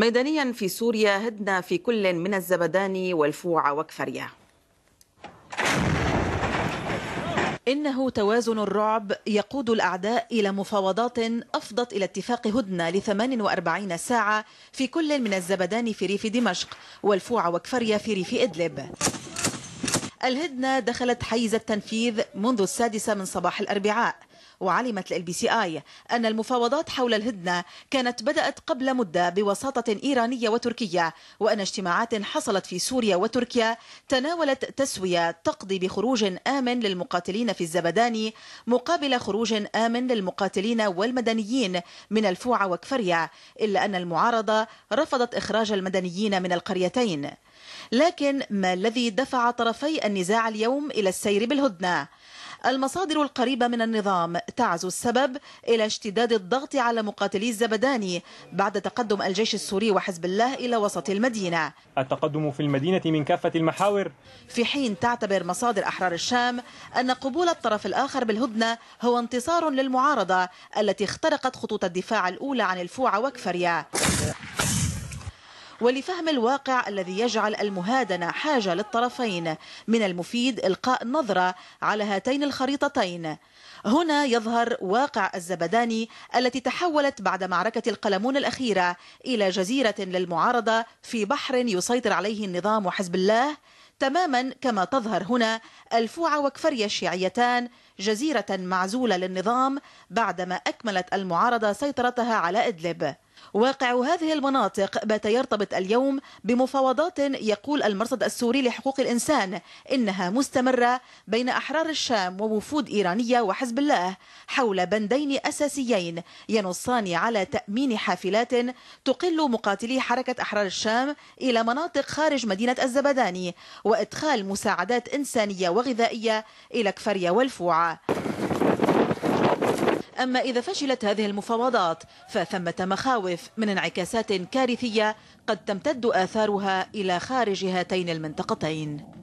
ميدانيا في سوريا هدنا في كل من الزبدان والفوع وكفريا إنه توازن الرعب يقود الأعداء إلى مفاوضات أفضت إلى اتفاق هدنة ل 48 ساعة في كل من الزبدان في ريف دمشق والفوع وكفريا في ريف إدلب الهدنة دخلت حيز التنفيذ منذ السادسة من صباح الأربعاء وعلمت بي سي آي أن المفاوضات حول الهدنة كانت بدأت قبل مدة بوساطة إيرانية وتركية وأن اجتماعات حصلت في سوريا وتركيا تناولت تسوية تقضي بخروج آمن للمقاتلين في الزبداني مقابل خروج آمن للمقاتلين والمدنيين من الفوعة وكفريا إلا أن المعارضة رفضت إخراج المدنيين من القريتين لكن ما الذي دفع طرفي النزاع اليوم إلى السير بالهدنة؟ المصادر القريبة من النظام تعزو السبب إلى اشتداد الضغط على مقاتلي الزبداني بعد تقدم الجيش السوري وحزب الله إلى وسط المدينة التقدم في المدينة من كافة المحاور في حين تعتبر مصادر أحرار الشام أن قبول الطرف الآخر بالهدنة هو انتصار للمعارضة التي اخترقت خطوط الدفاع الأولى عن الفوعة وكفريا ولفهم الواقع الذي يجعل المهادنة حاجة للطرفين من المفيد إلقاء نظرة على هاتين الخريطتين هنا يظهر واقع الزبداني التي تحولت بعد معركة القلمون الأخيرة إلى جزيرة للمعارضة في بحر يسيطر عليه النظام وحزب الله تماما كما تظهر هنا الفوعة وكفرية الشيعيتان جزيرة معزولة للنظام بعدما أكملت المعارضة سيطرتها على إدلب واقع هذه المناطق بات يرتبط اليوم بمفاوضات يقول المرصد السوري لحقوق الإنسان إنها مستمرة بين أحرار الشام ووفود إيرانية وحزب الله حول بندين أساسيين ينصان على تأمين حافلات تقل مقاتلي حركة أحرار الشام إلى مناطق خارج مدينة الزبداني وإدخال مساعدات إنسانية وغذائية إلى كفريا والفوعة أما إذا فشلت هذه المفاوضات فثمة مخاوف من انعكاسات كارثية قد تمتد آثارها إلى خارج هاتين المنطقتين